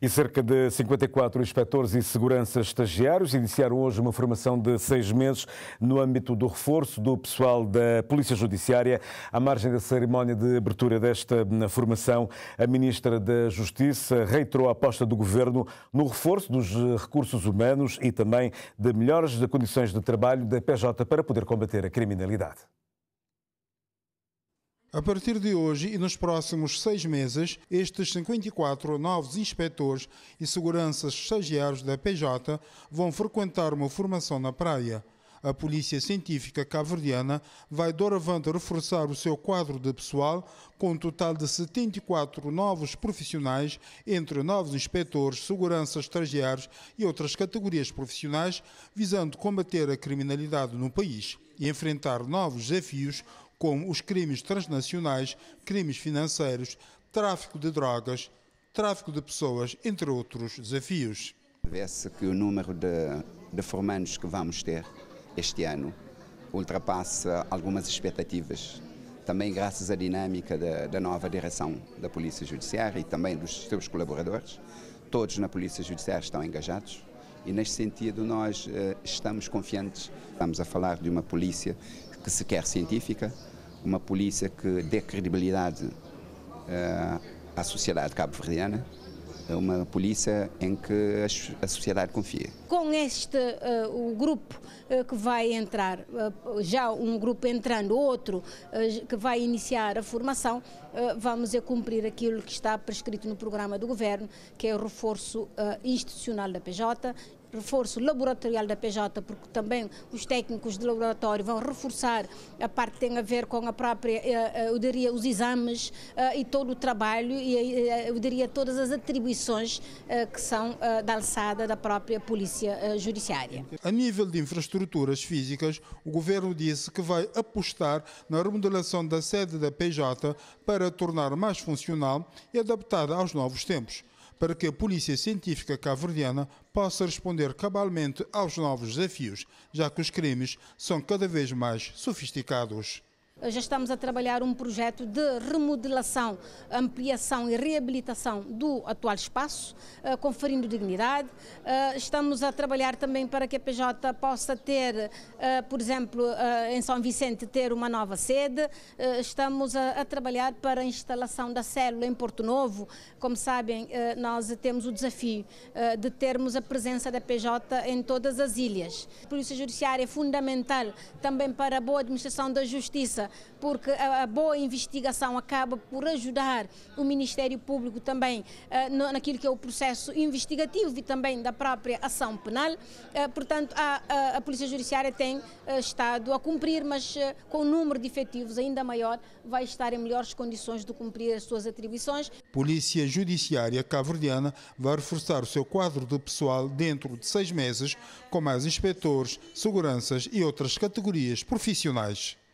E cerca de 54 inspectores e seguranças estagiários iniciaram hoje uma formação de seis meses no âmbito do reforço do pessoal da Polícia Judiciária. À margem da cerimónia de abertura desta formação, a Ministra da Justiça reiterou a aposta do Governo no reforço dos recursos humanos e também de melhores condições de trabalho da PJ para poder combater a criminalidade. A partir de hoje e nos próximos seis meses, estes 54 novos inspectores e seguranças estagiários da PJ vão frequentar uma formação na praia. A Polícia Científica Caverdiana vai doravante reforçar o seu quadro de pessoal, com um total de 74 novos profissionais, entre novos inspectores, seguranças, estagiários e outras categorias profissionais, visando combater a criminalidade no país e enfrentar novos desafios como os crimes transnacionais, crimes financeiros, tráfico de drogas, tráfico de pessoas, entre outros desafios. Vê-se que o número de, de formandos que vamos ter este ano ultrapassa algumas expectativas, também graças à dinâmica da, da nova direção da Polícia Judiciária e também dos seus colaboradores. Todos na Polícia Judiciária estão engajados e, neste sentido, nós eh, estamos confiantes. Estamos a falar de uma polícia que se quer científica, uma polícia que dê credibilidade uh, à sociedade cabo-verdiana, uma polícia em que a sociedade confia. Com este uh, o grupo uh, que vai entrar, uh, já um grupo entrando, outro que vai iniciar a formação, vamos é cumprir aquilo que está prescrito no programa do governo, que é o reforço institucional da PJ reforço laboratorial da PJ, porque também os técnicos de laboratório vão reforçar a parte que tem a ver com a própria, eh, eh, eu diria, os exames eh, e todo o trabalho e eu diria todas as atribuições que são da alçada da própria Polícia Judiciária. A nível de infraestruturas físicas, o Governo disse que vai apostar na remodelação da sede da PJ para tornar mais funcional e adaptada aos novos tempos para que a Polícia Científica Cabo-Verdiana possa responder cabalmente aos novos desafios, já que os crimes são cada vez mais sofisticados já estamos a trabalhar um projeto de remodelação, ampliação e reabilitação do atual espaço, eh, conferindo dignidade. Eh, estamos a trabalhar também para que a PJ possa ter, eh, por exemplo, em São Vicente, ter uma nova sede. Estamos a trabalhar para a instalação da célula em Porto Novo. Como sabem, nós temos o desafio de termos a presença da PJ em todas as ilhas. A Polícia Judiciária é fundamental também para a boa administração da justiça porque a, a boa investigação acaba por ajudar o Ministério Público também uh, no, naquilo que é o processo investigativo e também da própria ação penal. Uh, portanto, a, a, a, Polícia Judiciária tem uh, estado a cumprir, mas com o número de efetivos ainda maior, vai estar em melhores condições de cumprir as suas atribuições. Polícia Judiciária Cavordiana vai reforçar o seu quadro de pessoal dentro de seis meses, com mais inspetores, seguranças e outras categorias profissionais.